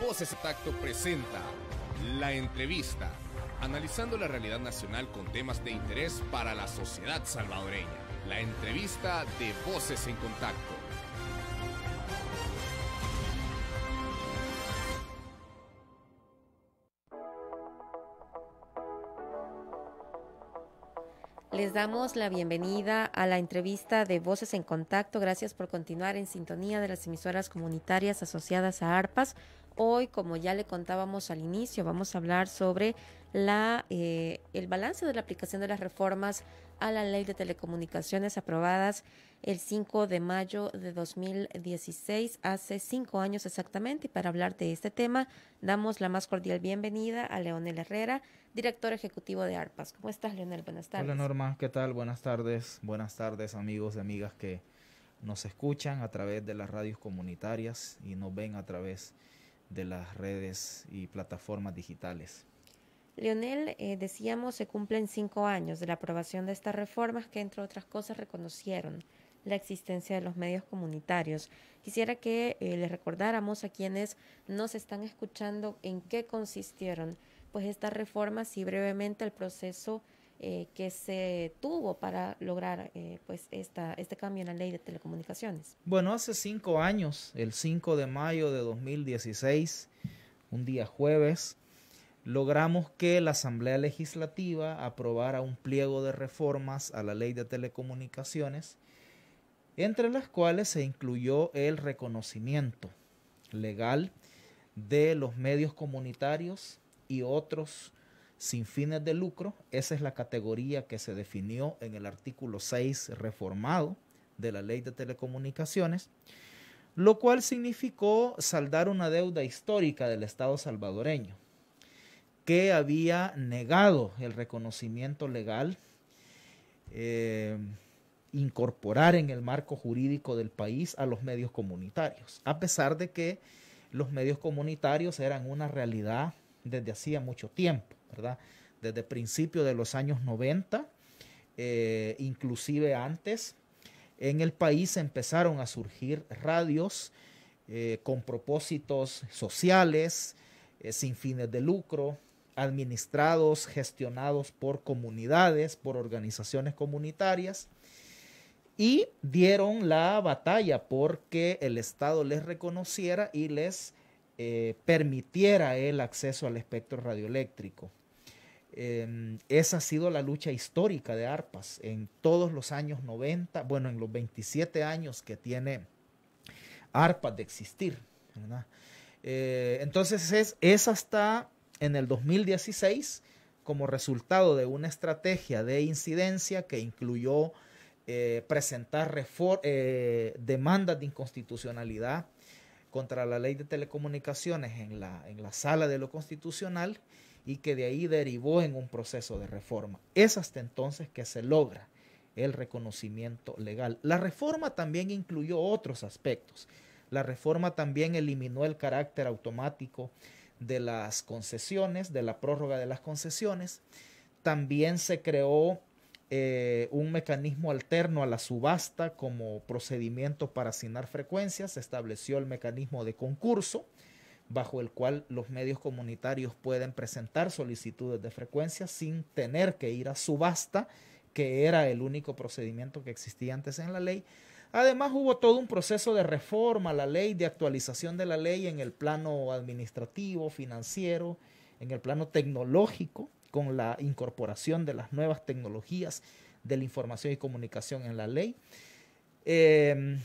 Voces en Contacto presenta La Entrevista, analizando la realidad nacional con temas de interés para la sociedad salvadoreña. La entrevista de Voces en Contacto. Les damos la bienvenida a la entrevista de Voces en Contacto. Gracias por continuar en sintonía de las emisoras comunitarias asociadas a ARPAS. Hoy, como ya le contábamos al inicio, vamos a hablar sobre eh, el balance de la aplicación de las reformas a la ley de telecomunicaciones aprobadas el 5 de mayo de 2016, hace cinco años exactamente. Y para hablar de este tema, damos la más cordial bienvenida a Leonel Herrera, director ejecutivo de ARPAS. ¿Cómo estás, Leonel? Buenas tardes. Hola, Norma. ¿Qué tal? Buenas tardes. Buenas tardes, amigos y amigas que nos escuchan a través de las radios comunitarias y nos ven a través de las redes y plataformas digitales. Leonel, eh, decíamos, se cumplen cinco años de la aprobación de estas reformas que, entre otras cosas, reconocieron la existencia de los medios comunitarios. Quisiera que eh, le recordáramos a quienes nos están escuchando en qué consistieron pues estas reformas y brevemente el proceso eh, que se tuvo para lograr eh, pues este cambio en la ley de telecomunicaciones? Bueno, hace cinco años, el 5 de mayo de 2016, un día jueves, logramos que la Asamblea Legislativa aprobara un pliego de reformas a la ley de telecomunicaciones, entre las cuales se incluyó el reconocimiento legal de los medios comunitarios y otros sin fines de lucro, esa es la categoría que se definió en el artículo 6 reformado de la Ley de Telecomunicaciones, lo cual significó saldar una deuda histórica del Estado salvadoreño, que había negado el reconocimiento legal, eh, incorporar en el marco jurídico del país a los medios comunitarios, a pesar de que los medios comunitarios eran una realidad desde hacía mucho tiempo desde principios de los años 90, eh, inclusive antes, en el país empezaron a surgir radios eh, con propósitos sociales, eh, sin fines de lucro, administrados, gestionados por comunidades, por organizaciones comunitarias, y dieron la batalla porque el Estado les reconociera y les eh, permitiera el acceso al espectro radioeléctrico. Em, esa ha sido la lucha histórica de ARPAS en todos los años 90, bueno, en los 27 años que tiene ARPAS de existir. Eh, entonces, es, esa está en el 2016 como resultado de una estrategia de incidencia que incluyó eh, presentar demandas de inconstitucionalidad contra la ley de telecomunicaciones en la, en la sala de lo constitucional y que de ahí derivó en un proceso de reforma. Es hasta entonces que se logra el reconocimiento legal. La reforma también incluyó otros aspectos. La reforma también eliminó el carácter automático de las concesiones, de la prórroga de las concesiones. También se creó eh, un mecanismo alterno a la subasta como procedimiento para asignar frecuencias, se estableció el mecanismo de concurso bajo el cual los medios comunitarios pueden presentar solicitudes de frecuencia sin tener que ir a subasta, que era el único procedimiento que existía antes en la ley. Además, hubo todo un proceso de reforma a la ley, de actualización de la ley en el plano administrativo, financiero, en el plano tecnológico con la incorporación de las nuevas tecnologías de la información y comunicación en la ley. Em,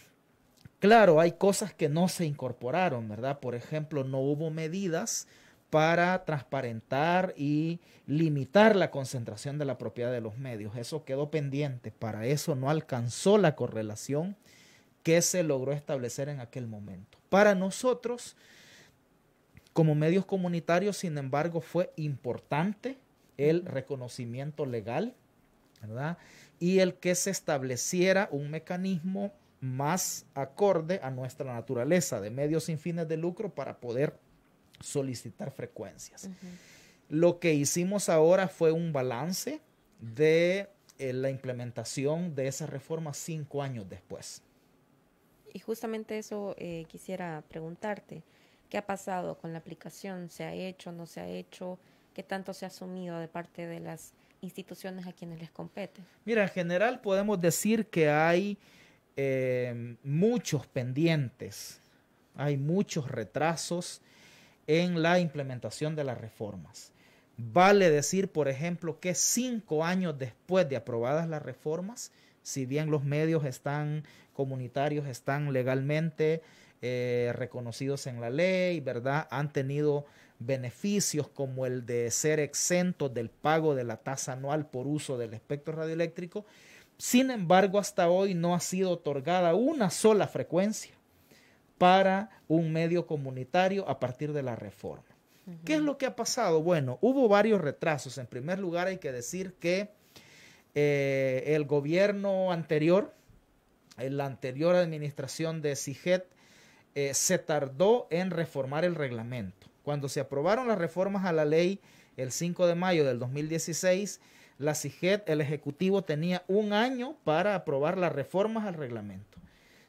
claro, hay cosas que no se incorporaron, ¿verdad? Por ejemplo, no hubo medidas para transparentar y limitar la concentración de la propiedad de los medios. Eso quedó pendiente. Para eso no alcanzó la correlación que se logró establecer en aquel momento. Para nosotros, como medios comunitarios, sin embargo, fue importante el reconocimiento legal, ¿verdad? Y el que se estableciera un mecanismo más acorde a nuestra naturaleza de medios sin fines de lucro para poder solicitar frecuencias. Lo que hicimos ahora fue un balance de eh, la implementación de esa reforma cinco años después. Y justamente eso eh, quisiera preguntarte, ¿qué ha pasado con la aplicación? ¿Se ha hecho? ¿No se ha hecho? no se ha hecho ¿Qué tanto se ha asumido de parte de las instituciones a quienes les compete? Mira, en general podemos decir que hay eh, muchos pendientes, hay muchos retrasos en la implementación de las reformas. Vale decir, por ejemplo, que cinco años después de aprobadas las reformas, si bien los medios están comunitarios, están legalmente eh, reconocidos en la ley, ¿verdad? Han tenido beneficios como el de ser exentos del pago de la tasa anual por uso del espectro radioeléctrico. Sin embargo, hasta hoy no ha sido otorgada una sola frecuencia para un medio comunitario a partir de la reforma. ¿Qué es lo que ha pasado? Bueno, hubo varios retrasos. En primer lugar, hay que decir que eh, el gobierno anterior, la anterior administración de CIGET, eh, se tardó en reformar el reglamento. Cuando se aprobaron las reformas a la ley el 5 de mayo del 2016, la CIGET, el Ejecutivo, tenía un año para aprobar las reformas al reglamento.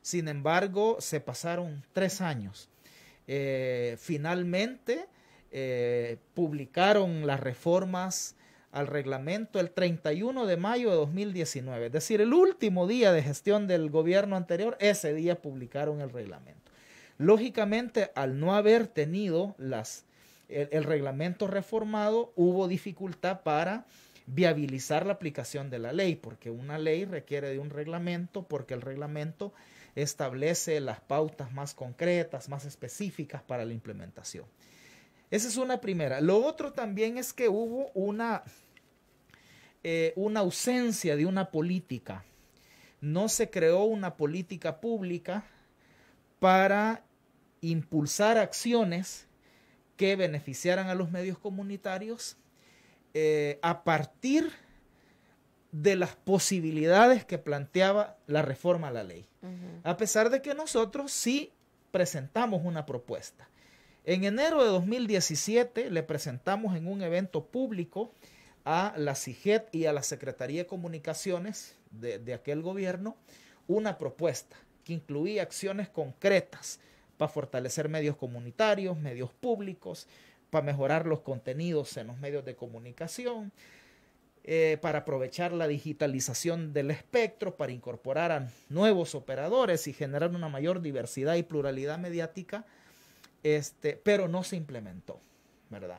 Sin embargo, se pasaron tres años. Eh, finalmente, eh, publicaron las reformas al reglamento el 31 de mayo de 2019, es decir, el último día de gestión del gobierno anterior, ese día publicaron el reglamento. Lógicamente, al no haber tenido las, el, reglamento reformado, hubo dificultad para viabilizar la aplicación de la ley, porque una ley requiere de un reglamento, porque el reglamento establece las pautas más concretas, más específicas para la implementación. Esa es una primera. Lo otro también es que hubo una, eh, una ausencia de una política. No se creó una política pública para impulsar acciones que beneficiaran a los medios comunitarios eh, a partir de las posibilidades que planteaba la reforma a la ley. A pesar de que nosotros sí presentamos una propuesta. En enero de 2017 le presentamos en un evento público a la CIGET y a la Secretaría de Comunicaciones de, de aquel gobierno una propuesta que incluía acciones concretas para fortalecer medios comunitarios, medios públicos, para mejorar los contenidos en los medios de comunicación, eh, para aprovechar la digitalización del espectro, para incorporar a nuevos operadores y generar una mayor diversidad y pluralidad mediática, este, pero no se implementó, ¿verdad?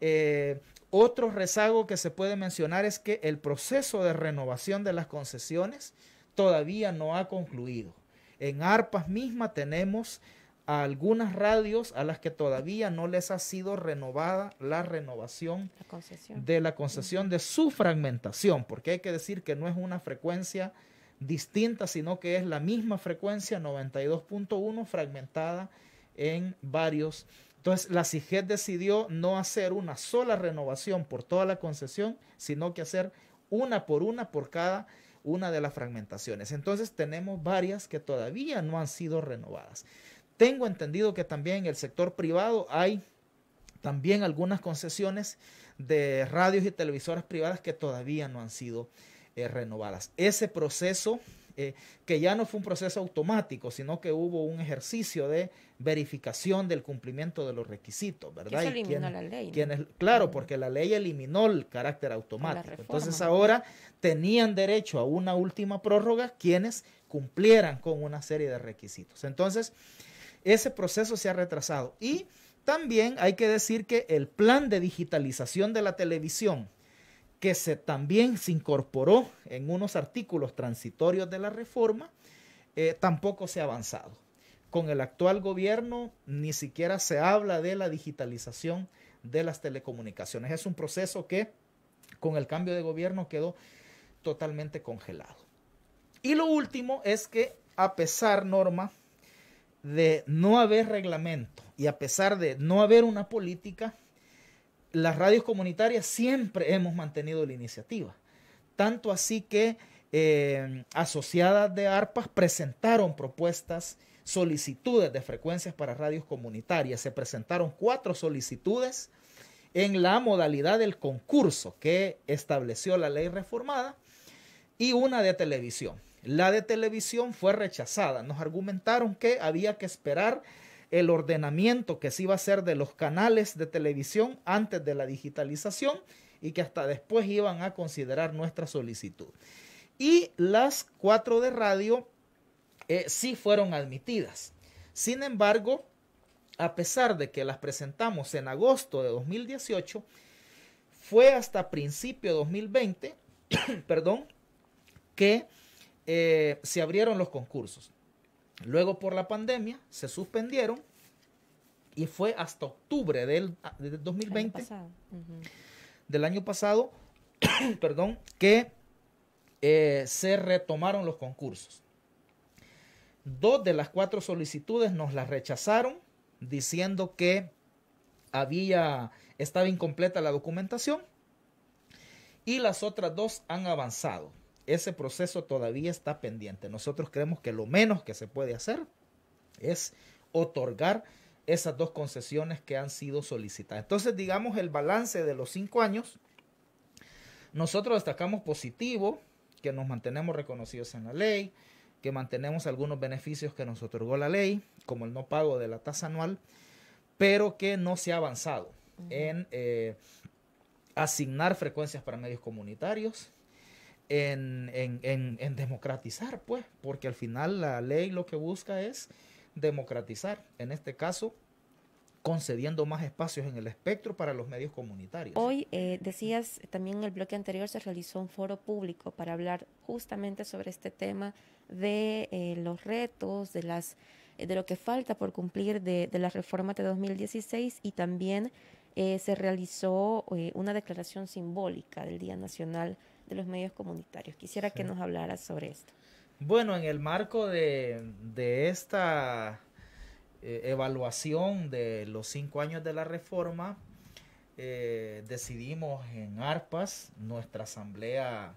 Eh, otro rezago que se puede mencionar es que el proceso de renovación de las concesiones todavía no ha concluido. En ARPAS misma tenemos a algunas radios a las que todavía no les ha sido renovada la renovación de la concesión de su fragmentación, porque hay que decir que no es una frecuencia distinta, sino que es la misma frecuencia 92.1 fragmentada en varios. Entonces, la CIGED decidió no hacer una sola renovación por toda la concesión, sino que hacer una por una por cada una de las fragmentaciones. Entonces, tenemos varias que todavía no han sido renovadas. Tengo entendido que también en el sector privado hay también algunas concesiones de radios y televisoras privadas que todavía no han sido eh, renovadas. Ese proceso, eh, que ya no fue un proceso automático, sino que hubo un ejercicio de verificación del cumplimiento de los requisitos, ¿verdad? Eso eliminó la ley. claro, porque la ley eliminó el carácter automático. Entonces ahora tenían derecho a una última prórroga quienes cumplieran con una serie de requisitos. Entonces, ese proceso se ha retrasado. Y también hay que decir que el plan de digitalización de la televisión, que se, también se incorporó en unos artículos transitorios de la reforma, eh, tampoco se ha avanzado. Con el actual gobierno ni siquiera se habla de la digitalización de las telecomunicaciones. Es un proceso que con el cambio de gobierno quedó totalmente congelado. Y lo último es que a pesar, Norma, de no haber reglamento y a pesar de no haber una política, las radios comunitarias siempre hemos mantenido la iniciativa. Tanto así que eh, asociadas de ARPAS presentaron propuestas, solicitudes de frecuencias para radios comunitarias. Se presentaron cuatro solicitudes en la modalidad del concurso que estableció la ley reformada y una de televisión. La de televisión fue rechazada. Nos argumentaron que había que esperar el ordenamiento que se iba a hacer de los canales de televisión antes de la digitalización y que hasta después iban a considerar nuestra solicitud. Y las cuatro de radio eh, sí fueron admitidas. Sin embargo, a pesar de que las presentamos en agosto de 2018, fue hasta principio de 2020, perdón, que eh, se abrieron los concursos. Luego por la pandemia se suspendieron y fue hasta octubre del, 2020, ah, del año pasado, perdón, que eh, se retomaron los concursos. Dos de las cuatro solicitudes nos las rechazaron diciendo que había, estaba incompleta la documentación y las otras dos han avanzado ese proceso todavía está pendiente. Nosotros creemos que lo menos que se puede hacer es otorgar esas dos concesiones que han sido solicitadas. Entonces, digamos, el balance de los cinco años, nosotros destacamos positivo, que nos mantenemos reconocidos en la ley, que mantenemos algunos beneficios que nos otorgó la ley, como el no pago de la tasa anual, pero que no se ha avanzado en eh, asignar frecuencias para medios comunitarios, en, en, en, democratizar, pues, porque al final la ley lo que busca es democratizar, en este caso, concediendo más espacios en el espectro para los medios comunitarios. Hoy eh, decías, también en el bloque anterior se realizó un foro público para hablar justamente sobre este tema de eh, los retos, de las de lo que falta por cumplir de, de la reforma de 2016 y también eh, se realizó una declaración simbólica del Día Nacional de los medios comunitarios. Quisiera que nos hablaras sobre esto. Bueno, en el marco de, esta eh, evaluación de los cinco años de la reforma, eh, decidimos en ARPAS, nuestra asamblea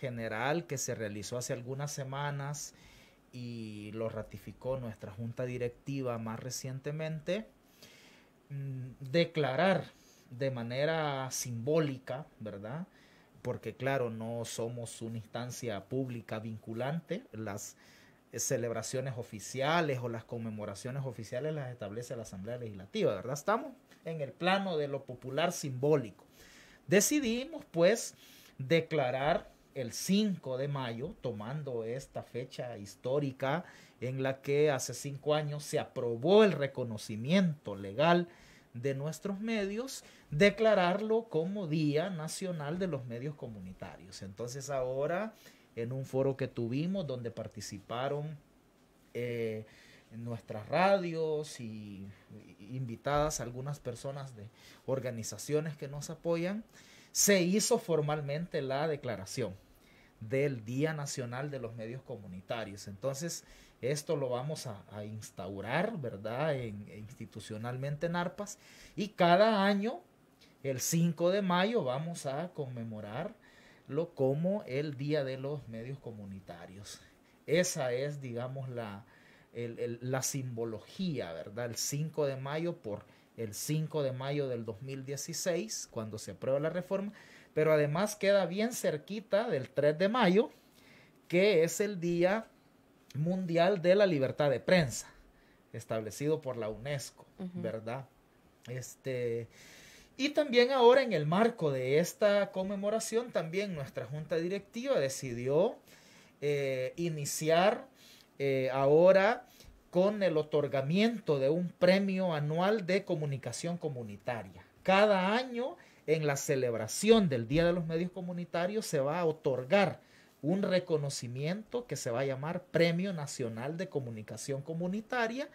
general que se realizó hace algunas semanas y lo ratificó nuestra junta directiva más recientemente, mm, declarar de manera simbólica, ¿verdad? porque claro, no somos una instancia pública vinculante, las celebraciones oficiales o las conmemoraciones oficiales las establece la Asamblea Legislativa, ¿verdad? Estamos en el plano de lo popular simbólico. Decidimos pues declarar el 5 de mayo, tomando esta fecha histórica en la que hace cinco años se aprobó el reconocimiento legal de nuestros medios, declararlo como Día Nacional de los Medios Comunitarios. Entonces ahora, en un foro que tuvimos donde participaron eh, nuestras radios y, invitadas algunas personas de organizaciones que nos apoyan, se hizo formalmente la declaración del Día Nacional de los Medios Comunitarios. Entonces, esto lo vamos a, instaurar, ¿verdad? institucionalmente en ARPAS. Y cada año, el 5 de mayo, vamos a conmemorarlo como el Día de los Medios Comunitarios. Esa es, digamos, la, la simbología, ¿verdad? El 5 de mayo por el 5 de mayo del 2016, cuando se aprueba la reforma, pero además queda bien cerquita del 3 de mayo, que es el día Mundial de la Libertad de Prensa, establecido por la UNESCO, ¿verdad? Este, y también ahora en el marco de esta conmemoración, también nuestra junta directiva decidió eh, iniciar eh, ahora con el otorgamiento de un premio anual de comunicación comunitaria. Cada año, en la celebración del Día de los Medios Comunitarios, se va a otorgar un reconocimiento que se va a llamar Premio Nacional de Comunicación Comunitaria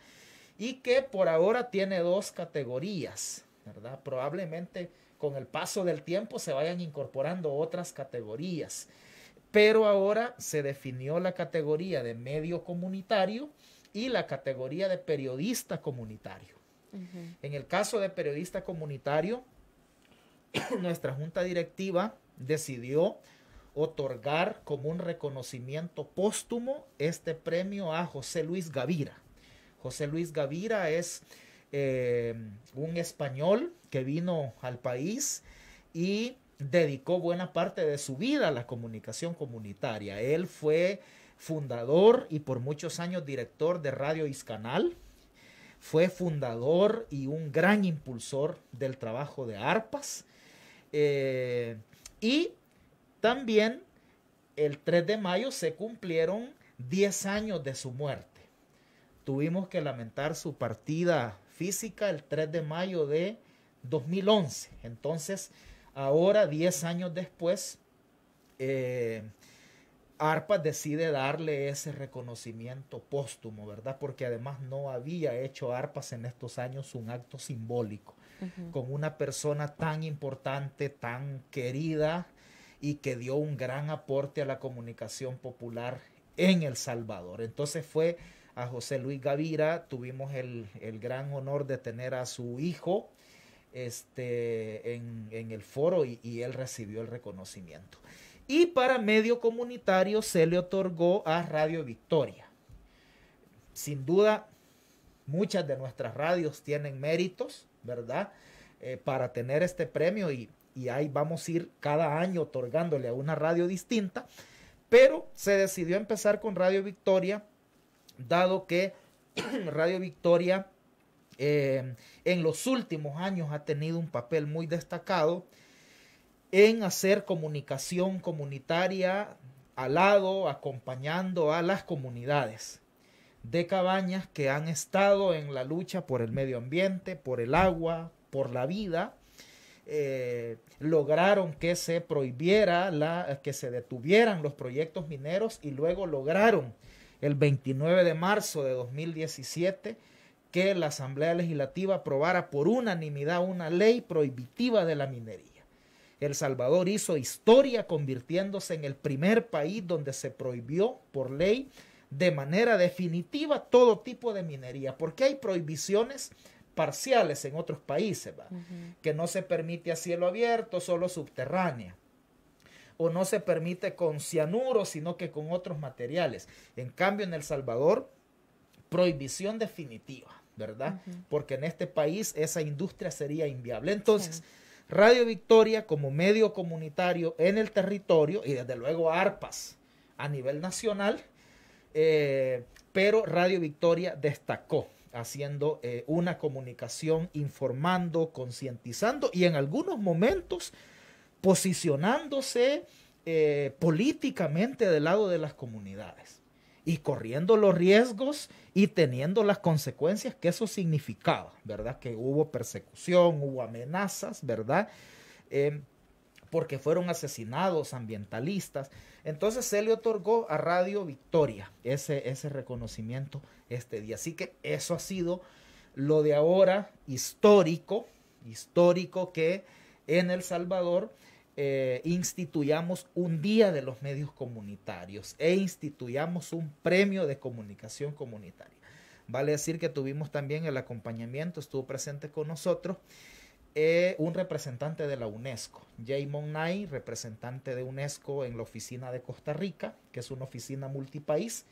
y que por ahora tiene dos categorías, ¿verdad? Probablemente con el paso del tiempo se vayan incorporando otras categorías, pero ahora se definió la categoría de medio comunitario y la categoría de periodista comunitario. En el caso de periodista comunitario, nuestra junta directiva decidió otorgar como un reconocimiento póstumo este premio a José Luis Gavira. José Luis Gavira es eh, un español que vino al país y dedicó buena parte de su vida a la comunicación comunitaria. Él fue fundador y por muchos años director de Radio Iscanal. Fue fundador y un gran impulsor del trabajo de ARPAS. Eh, y también el 3 de mayo se cumplieron 10 años de su muerte. Tuvimos que lamentar su partida física el 3 de mayo de 2011. Entonces, ahora, 10 años después, Arpas eh, ARPA decide darle ese reconocimiento póstumo, ¿verdad? Porque además no había hecho ARPAS en estos años un acto simbólico con una persona tan importante, tan querida y que dio un gran aporte a la comunicación popular en El Salvador. Entonces fue a José Luis Gavira, tuvimos el, gran honor de tener a su hijo este, en, el foro y, él recibió el reconocimiento. Y para medio comunitario se le otorgó a Radio Victoria. Sin duda, muchas de nuestras radios tienen méritos, ¿verdad? Eh, para tener este premio y y ahí vamos a ir cada año otorgándole a una radio distinta, pero se decidió empezar con Radio Victoria, dado que Radio Victoria eh, en los últimos años ha tenido un papel muy destacado en hacer comunicación comunitaria al lado, acompañando a las comunidades de cabañas que han estado en la lucha por el medio ambiente, por el agua, por la vida, eh, lograron que se prohibiera, la, que se detuvieran los proyectos mineros y luego lograron el 29 de marzo de 2017 que la Asamblea Legislativa aprobara por unanimidad una ley prohibitiva de la minería. El Salvador hizo historia convirtiéndose en el primer país donde se prohibió por ley de manera definitiva todo tipo de minería, porque hay prohibiciones parciales en otros países, que no se permite a cielo abierto, solo subterránea o no se permite con cianuro, sino que con otros materiales. En cambio, en El Salvador, prohibición definitiva, ¿verdad? Porque en este país esa industria sería inviable. Entonces, Radio Victoria como medio comunitario en el territorio y desde luego ARPAS a nivel nacional, eh, pero Radio Victoria destacó haciendo eh, una comunicación, informando, concientizando y en algunos momentos posicionándose eh, políticamente del lado de las comunidades y corriendo los riesgos y teniendo las consecuencias que eso significaba, ¿verdad? Que hubo persecución, hubo amenazas, ¿verdad? Em, porque fueron asesinados ambientalistas. Entonces se le otorgó a Radio Victoria ese, ese reconocimiento este día. Así que eso ha sido lo de ahora histórico, histórico que en El Salvador eh, instituyamos un día de los medios comunitarios e instituyamos un premio de comunicación comunitaria. Vale decir que tuvimos también el acompañamiento, estuvo presente con nosotros eh, un representante de la UNESCO, Jamon Nay, representante de UNESCO en la oficina de Costa Rica, que es una oficina multipaís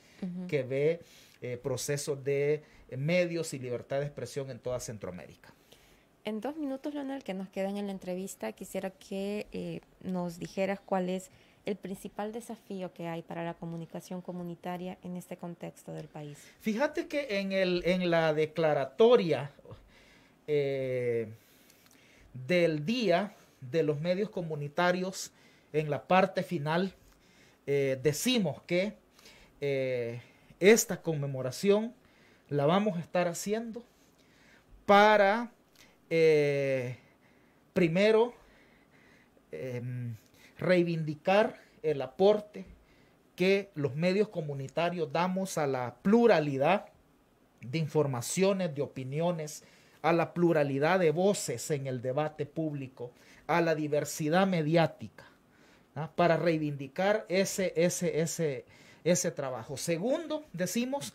que ve eh, procesos de eh, medios y libertad de expresión en toda Centroamérica. En dos minutos, Leonel, que nos quedan en la entrevista, quisiera que nos dijeras cuál es el principal desafío que hay para la comunicación comunitaria en este contexto del país. Fíjate que en, el, en la declaratoria del Día de los Medios Comunitarios, en la parte final, eh, decimos que eh, esta conmemoración la vamos a estar haciendo para, eh, primero, em, reivindicar el aporte que los medios comunitarios damos a la pluralidad de informaciones, de opiniones, a la pluralidad de voces en el debate público, a la diversidad mediática, para reivindicar ese, ese, trabajo. Segundo, decimos,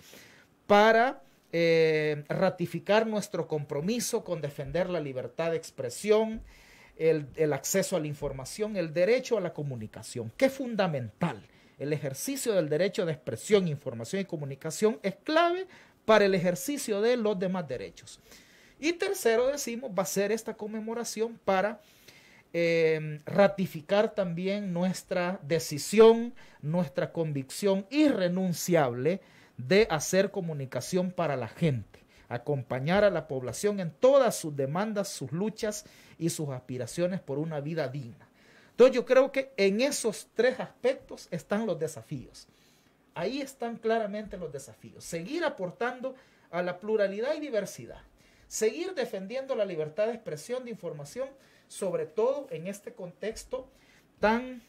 para eh, ratificar nuestro compromiso con defender la libertad de expresión, el, el, acceso a la información, el derecho a la comunicación, que es fundamental. El ejercicio del derecho de expresión, información y comunicación es clave para el ejercicio de los demás derechos. Y tercero, decimos, va a ser esta conmemoración para em, ratificar también nuestra decisión, nuestra convicción irrenunciable de hacer comunicación para la gente, acompañar a la población en todas sus demandas, sus luchas y sus aspiraciones por una vida digna. Entonces yo creo que en esos tres aspectos están los desafíos. Ahí están claramente los desafíos. Seguir aportando a la pluralidad y diversidad seguir defendiendo la libertad de expresión, de información, sobre todo en este contexto tan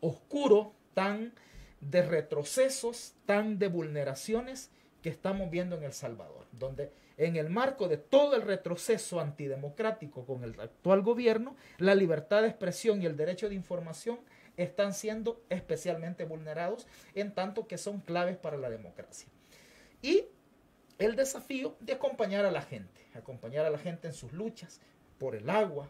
oscuro, tan de retrocesos, tan de vulneraciones que estamos viendo en El Salvador, donde en el marco de todo el retroceso antidemocrático con el actual gobierno, la libertad de expresión y el derecho de información están siendo especialmente vulnerados en tanto que son claves para la democracia. Y el desafío de acompañar a la gente, acompañar a la gente en sus luchas por el agua,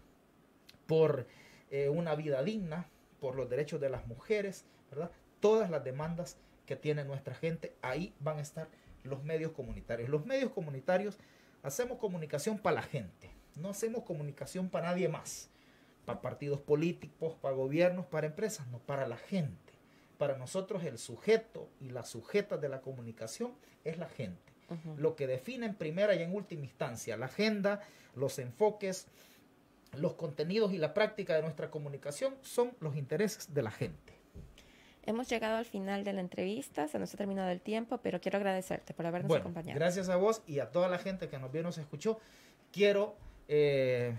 por eh, una vida digna, por los derechos de las mujeres, ¿verdad? Todas las demandas que tiene nuestra gente, ahí van a estar los medios comunitarios. Los medios comunitarios hacemos comunicación para la gente, no hacemos comunicación para nadie más, para partidos políticos, para gobiernos, para empresas, no, para la gente. Para nosotros el sujeto y la sujeta de la comunicación es la gente lo que define en primera y en última instancia la agenda, los enfoques, los contenidos y la práctica de nuestra comunicación son los intereses de la gente. Hemos llegado al final de la entrevista, se nos ha terminado el tiempo, pero quiero agradecerte por habernos acompañado. Gracias a vos y a toda la gente que nos vio, y nos escuchó. Quiero eh,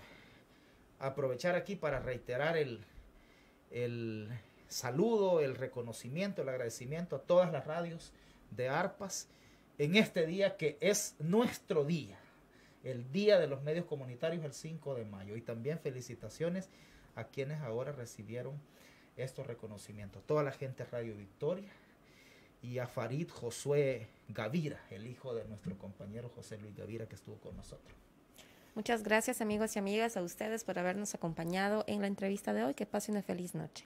aprovechar aquí para reiterar el, el saludo, el reconocimiento, el agradecimiento a todas las radios de ARPAS en este día que es nuestro día, el Día de los Medios Comunitarios el 5 de mayo. Y también felicitaciones a quienes ahora recibieron estos reconocimientos. Toda la gente Radio Victoria y a Farid Josué Gavira, el hijo de nuestro compañero José Luis Gavira que estuvo con nosotros. Muchas gracias amigos y amigas a ustedes por habernos acompañado en la entrevista de hoy. Que pase una feliz noche.